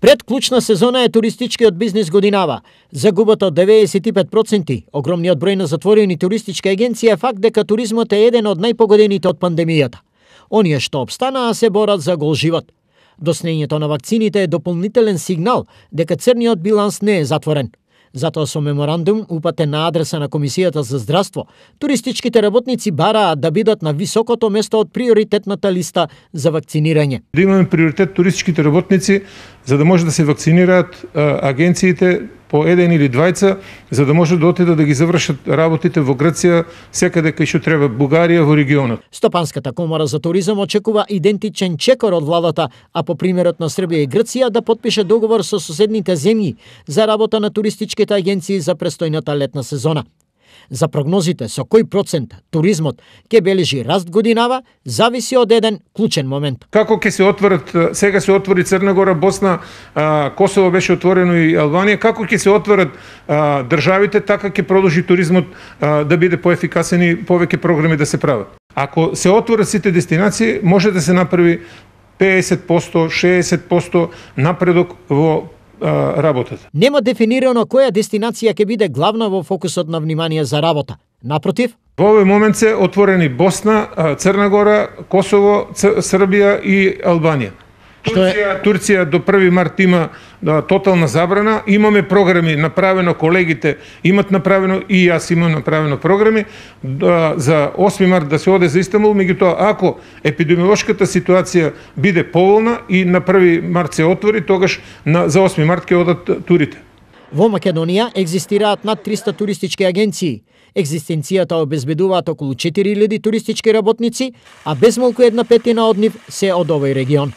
Предклучна сезона е туристичкиот бизнис годинава. Загубата од 95%, огромниот број на затворени туристички агенции е факт дека туризмот е еден од најпогодените од пандемијата. Оние што обстанаа се борат за гол живот. Доснењето на вакцините е дополнителен сигнал дека црниот биланс не е затворен. Затоа со меморандум упатен на адреса на Комисијата за здравство, туристичките работници бараат да бидат на високото место од приоритетната листа за вакцинирање. Да имаме приоритет туристичките работници за да може да се вакцинираат агенциите по еден или двајца, за да може да отидат да ги завршат работите во Грција, секаде кај што треба Бугарија во регионот. Стопанската комора за туризам очекува идентичен чекор од владата, а по примерот на Србија и Грција да подпише договор со соседните земји за работа на туристичките агенции за престојната летна сезона. За прогнозите со кој процент туризмот ќе бележи раст годинава, зависи од еден клучен момент. Како ќе се отворат, сега се отвори Црна Гора, Босна, Косово беше отворено и Албанија, како ќе се отворат државите, така ќе продолжи туризмот да биде поефикасен и повеќе програми да се прават. Ако се отворат сите дестинации, може да се направи 50%, 60% напредок во а, работата. Нема дефинирано која дестинација ќе биде главна во фокусот на внимание за работа. Напротив, во овој момент се отворени Босна, Црна Гора, Косово, Србија и Албанија. Турција, Турција до 1 март има да, тотална забрана. Имаме програми направено, колегите имат направено и јас имам направено програми да, за 8 март да се оде за Истанбул. Меѓутоа, ако епидемиолошката ситуација биде поволна и на 1 март се отвори, тогаш на, за 8 март ќе одат турите. Во Македонија екзистираат над 300 туристички агенции. Екзистенцијата обезбедуваат околу 4000 туристички работници, а безмалку една петина од нив се од овој регион.